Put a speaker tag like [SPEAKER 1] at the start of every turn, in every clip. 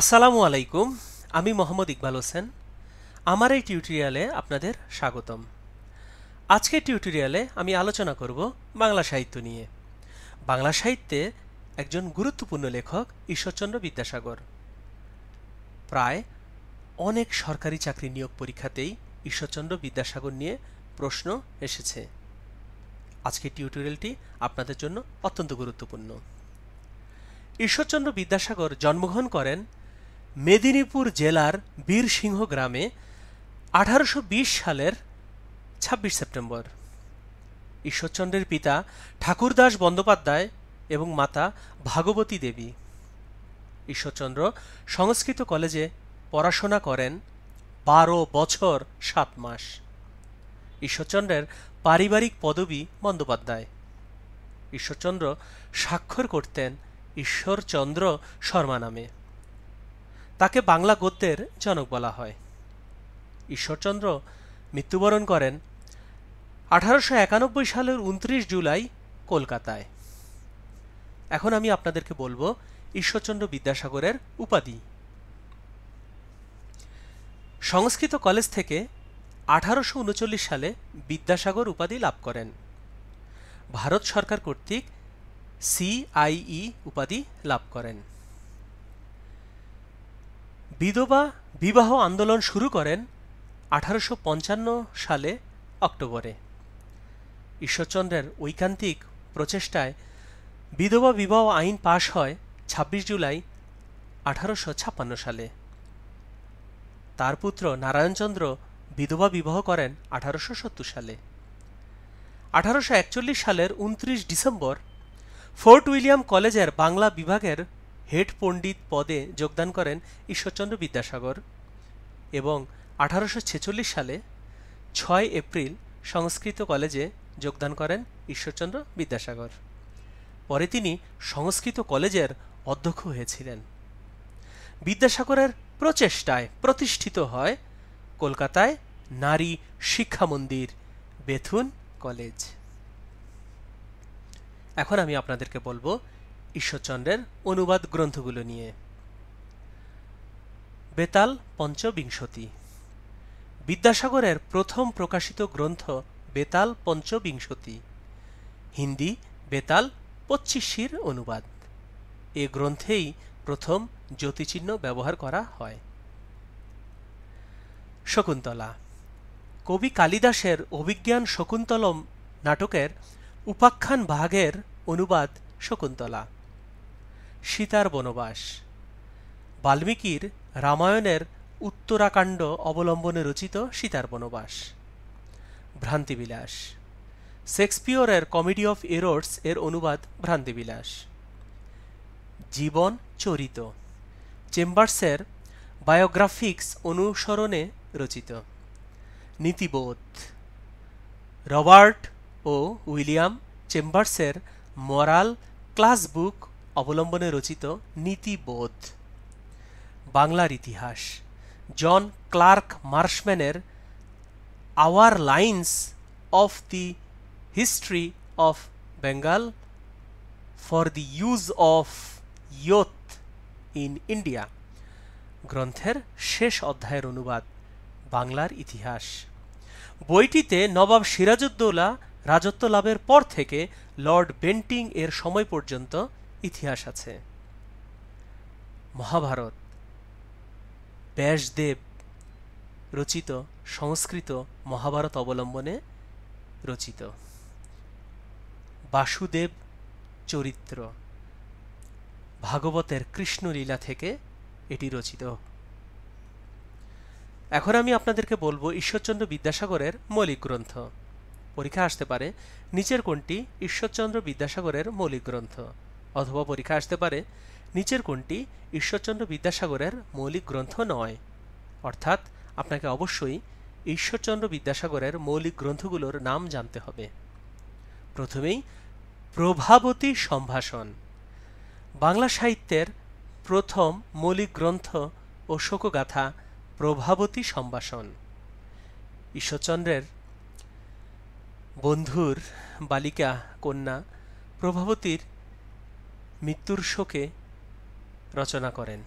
[SPEAKER 1] আসসালামু আলাইকুম আমি মোহাম্মদ ইকবাল হোসেন আমার এই টিউটোরিয়ালে আপনাদের স্বাগতম আজকের টিউটোরিয়ালে আমি আলোচনা করব বাংলা সাহিত্য নিয়ে বাংলা সাহিত্যে একজন গুরুত্বপূর্ণ লেখক ঈশ্বরচন্দ্র বিদ্যাসাগর প্রায় অনেক সরকারি চাকরি নিয়োগ পরীক্ষাতেই ঈশ্বরচন্দ্র বিদ্যাসাগর নিয়ে প্রশ্ন এসেছে আজকের টিউটোরিয়ালটি আপনাদের জন্য অত্যন্ত গুরুত্বপূর্ণ ঈশ্বরচন্দ্র বিদ্যাসাগর জন্মগ্রহণ করেন মেদিনীপুর জেলার বীরসিংহ গ্রামে আঠারোশো সালের ২৬ সেপ্টেম্বর ঈশ্বরচন্দ্রের পিতা ঠাকুরদাস বন্দ্যোপাধ্যায় এবং মাতা ভাগবতী দেবী ঈশ্বরচন্দ্র সংস্কৃত কলেজে পড়াশোনা করেন বারো বছর সাত মাস ঈশ্বরচন্দ্রের পারিবারিক পদবী বন্দ্যোপাধ্যায় ঈশ্বরচন্দ্র স্বাক্ষর করতেন ঈশ্বরচন্দ্র শর্মা নামে তাকে বাংলা গদ্যের জনক বলা হয় ঈশ্বরচন্দ্র মৃত্যুবরণ করেন আঠারোশো একানব্বই সালের উনত্রিশ জুলাই কলকাতায় এখন আমি আপনাদেরকে বলবো ঈশ্বরচন্দ্র বিদ্যাসাগরের উপাধি সংস্কৃত কলেজ থেকে আঠারোশো সালে বিদ্যাসাগর উপাধি লাভ করেন ভারত সরকার কর্তৃক সিআইই উপাধি লাভ করেন বিধবা বিবাহ আন্দোলন শুরু করেন আঠারোশো সালে অক্টোবরে ঈশ্বরচন্দ্রের ঐকান্তিক প্রচেষ্টায় বিধবা বিবাহ আইন পাশ হয় ২৬ জুলাই আঠারোশো সালে তার পুত্র নারায়ণচন্দ্র বিধবা বিবাহ করেন আঠারোশো সালে আঠারোশো সালের উনত্রিশ ডিসেম্বর ফোর্ট উইলিয়াম কলেজের বাংলা বিভাগের হেড পণ্ডিত পদে যোগদান করেন ঈশ্বরচন্দ্র বিদ্যাসাগর এবং আঠারোশো সালে ছয় এপ্রিল সংস্কৃত কলেজে যোগদান করেন ঈশ্বরচন্দ্র বিদ্যাসাগর পরে তিনি সংস্কৃত কলেজের অধ্যক্ষ হয়েছিলেন বিদ্যাসাগরের প্রচেষ্টায় প্রতিষ্ঠিত হয় কলকাতায় নারী শিক্ষা মন্দির বেথুন কলেজ এখন আমি আপনাদেরকে বলবো ঈশ্বরচন্দ্রের অনুবাদ গ্রন্থগুলো নিয়ে বেতাল পঞ্চবিংশতি বিদ্যাসাগরের প্রথম প্রকাশিত গ্রন্থ বেতাল পঞ্চবিংশতি হিন্দি বেতাল পঁচিশির অনুবাদ এ গ্রন্থেই প্রথম জ্যোতিচিহ্ন ব্যবহার করা হয় শকুন্তলা কবি কালিদাসের অভিজ্ঞান শকুন্তলম নাটকের উপাখ্যান ভাগের অনুবাদ শকুন্তলা সীতার বনবাস বাল্মীকির রামায়ণের উত্তরাকাণ্ড অবলম্বনে রচিত সীতার বনবাস ভ্রান্তিবিলাস শেক্সপিয়রের কমেডি অফ এরোর্স এর অনুবাদ ভ্রান্তিবিলাস জীবন চরিত চেম্বার্সের বায়োগ্রাফিক্স অনুসরণে রচিত নীতিবোধ রবার্ট ও উইলিয়াম চেম্বার্সের মরাল ক্লাস বুক অবলম্বনে রচিত নীতিবোধ বাংলার ইতিহাস জন ক্লার্ক মার্শম্যানের outlines of the history of Bengal for the use of youth in India গ্রন্থের শেষ অধ্যায়ের অনুবাদ বাংলার ইতিহাস বইটিতে নবাব সিরাজউদ্দৌলা রাজত্ব লাভের পর থেকে লর্ড বেন্টিং এর সময় পর্যন্ত ইতিহাস আছে মহাভারত ব্যাসদেব রচিত সংস্কৃত মহাভারত অবলম্বনে রচিত বাসুদেব চরিত্র ভাগবতের কৃষ্ণলীলা থেকে এটি রচিত এখন আমি আপনাদেরকে বলবো ঈশ্বরচন্দ্র বিদ্যাসাগরের মৌলিক গ্রন্থ পরীক্ষা আসতে পারে নিচের কোনটি ঈশ্বরচন্দ্র বিদ্যাসাগরের মৌলিক গ্রন্থ অথবা পরীক্ষা আসতে পারে নিচের কোনটি ঈশ্বরচন্দ্র বিদ্যাসাগরের মৌলিক গ্রন্থ নয় অর্থাৎ আপনাকে অবশ্যই ঈশ্বরচন্দ্র বিদ্যাসাগরের মৌলিক গ্রন্থগুলোর নাম জানতে হবে প্রথমেই প্রভাবতী সম্ভাষণ বাংলা সাহিত্যের প্রথম মৌলিক গ্রন্থ ও শোকগাথা প্রভাবতী সম্ভাষণ ঈশ্বরচন্দ্রের বন্ধুর বালিকা কন্যা প্রভাবতীর মৃত্যুর শোকে রচনা করেন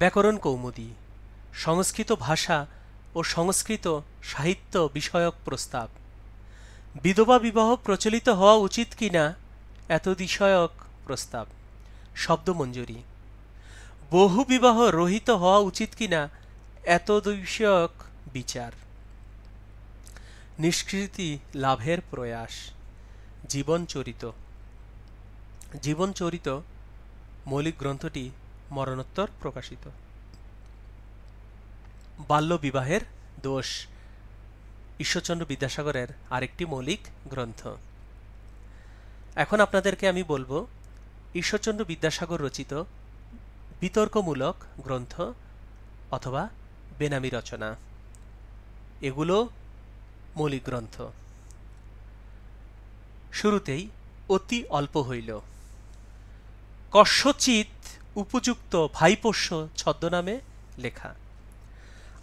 [SPEAKER 1] ব্যাকরণ কৌমুদী সংস্কৃত ভাষা ও সংস্কৃত সাহিত্য বিষয়ক প্রস্তাব বিধবা বিবাহ প্রচলিত হওয়া উচিত কিনা এত বিষয়ক প্রস্তাব শব্দ মঞ্জুরি বহু বিবাহ রহিত হওয়া উচিত কিনা এত বিষয়ক বিচার নিষ্কৃতি লাভের প্রয়াস জীবনচরিত জীবনচরিত মৌলিক গ্রন্থটি মরণোত্তর প্রকাশিত বাল্যবিবাহের দোষ ঈশ্বরচন্দ্র বিদ্যাসাগরের আরেকটি মৌলিক গ্রন্থ এখন আপনাদেরকে আমি বলবো ঈশ্বরচন্দ্র বিদ্যাসাগর রচিত বিতর্কমূলক গ্রন্থ অথবা বেনামি রচনা এগুলো মৌলিক গ্রন্থ শুরুতেই অতি অল্প হইল কস্যচিত উপযুক্ত ভাইপোষ্য ছদ্মনামে লেখা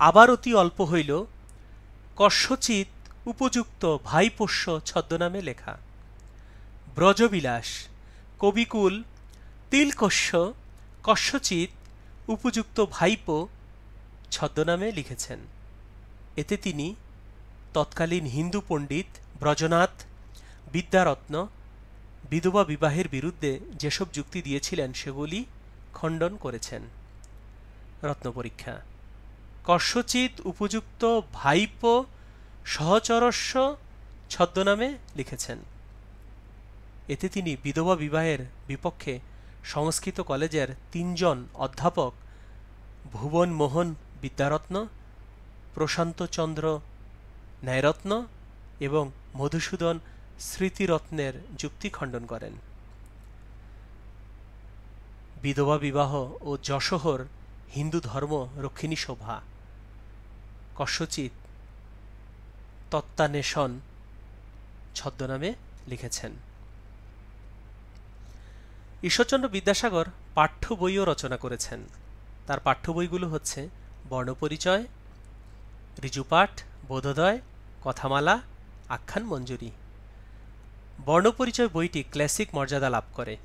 [SPEAKER 1] আবার অতি অল্প হইল কস্যচিত উপযুক্ত ভাইপোষ্য ছদ্মনামে লেখা ব্রজবিলাস কবিকুল তিলকস্য কস্যচিত উপযুক্ত ভাইপো ছদ্মনামে লিখেছেন এতে তিনি তৎকালীন হিন্দু পণ্ডিত ব্রজনাথ বিদ্যারত্ন বিধবা বিবাহের বিরুদ্ধে যেসব যুক্তি দিয়েছিলেন সেগুলি খণ্ডন করেছেন রত্ন পরীক্ষা কর্ষচিত উপযুক্ত ভাইপ সহচরস্য ছদ্মনামে লিখেছেন এতে তিনি বিধবা বিবাহের বিপক্ষে সংস্কৃত কলেজের তিনজন অধ্যাপক ভুবন মোহন বিদ্যারত্ন প্রশান্তচন্দ্র ন্যায়রত্ন এবং মধুসূদন স্মৃতিরত্নের যুক্তি খণ্ডন করেন বিধবা বিবাহ ও যশোহর হিন্দু ধর্ম রক্ষিণী শোভা কস্যচিত তত্ত্বান্বেষণ ছদ্মনামে লিখেছেন ঈশ্বরচন্দ্র বিদ্যাসাগর পাঠ্য বইও রচনা করেছেন তার পাঠ্য বইগুলো হচ্ছে বর্ণপরিচয় ঋজুপাঠ বোধোদয় কথামালা আখ্যান মঞ্জুরি বর্ণপরিচয় বইটি ক্লাসিক মর্যাদা লাভ করে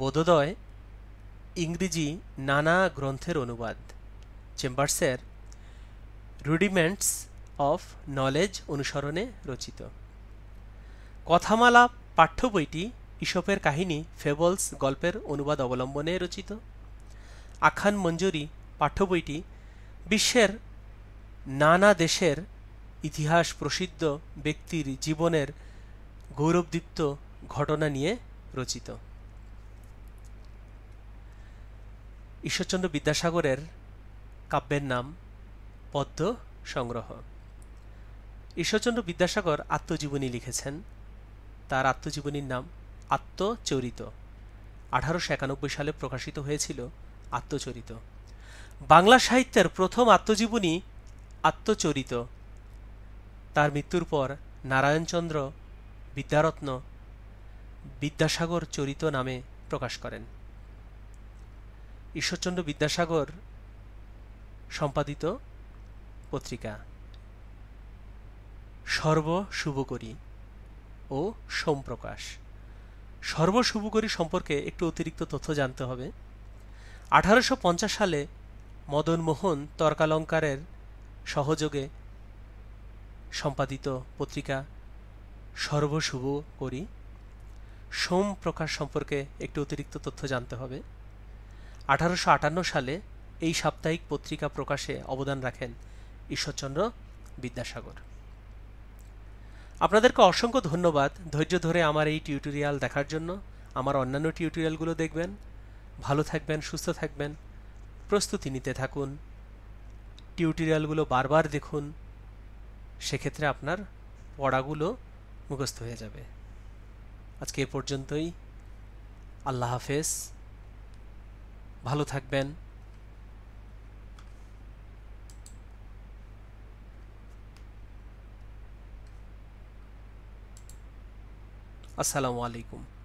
[SPEAKER 1] বোধোদয় ইংরেজি নানা গ্রন্থের অনুবাদ চেম্বার্সের রুডিমেন্টস অফ নলেজ অনুসরণে রচিত কথামালা পাঠ্য বইটি ইসপের কাহিনী ফেবলস গল্পের অনুবাদ অবলম্বনে রচিত আখান মঞ্জুরি পাঠ্য বইটি বিশ্বের নানা দেশের ইতিহাস প্রসিদ্ধ ব্যক্তির জীবনের গৌরবদীপ্ত ঘটনা নিয়ে রচিত ঈশ্বরচন্দ্র বিদ্যাসাগরের কাব্যের নাম পদ্ম সংগ্রহ ঈশ্বরচন্দ্র বিদ্যাসাগর আত্মজীবনী লিখেছেন তার আত্মজীবনীর নাম আত্মচরিত আঠারোশো একানব্বই সালে প্রকাশিত হয়েছিল আত্মচরিত বাংলা সাহিত্যের প্রথম আত্মজীবনী আত্মচরিত তার মৃত্যুর পর নারায়ণচন্দ্র বিদ্যারত্ন বিদ্যাসাগর চরিত নামে প্রকাশ করেন ঈশ্বরচন্দ্র বিদ্যাসাগর সম্পাদিত পত্রিকা সর্বশুভকরী ও সোমপ্রকাশ সর্বশুভকরী সম্পর্কে একটু অতিরিক্ত তথ্য জানতে হবে আঠারোশো সালে মদনমোহন তর্কালঙ্কারের সহযোগে সম্পাদিত পত্রিকা সর্বশুভ করি সোম প্রকাশ সম্পর্কে একটি অতিরিক্ত তথ্য জানতে হবে আঠারোশো আটান্ন সালে এই সাপ্তাহিক পত্রিকা প্রকাশে অবদান রাখেন ঈশ্বরচন্দ্র বিদ্যাসাগর আপনাদেরকে অসংখ্য ধন্যবাদ ধৈর্য ধরে আমার এই টিউটোরিয়াল দেখার জন্য আমার অন্যান্য টিউটোরিয়ালগুলো দেখবেন ভালো থাকবেন সুস্থ থাকবেন প্রস্তুতি নিতে থাকুন টিউটোরিয়ালগুলো বারবার দেখুন সেক্ষেত্রে আপনার পড়াগুলো মুখস্থ হয়ে যাবে আজকে এ পর্যন্তই আল্লাহ হাফেজ ভালো থাকবেন আসসালামু আলাইকুম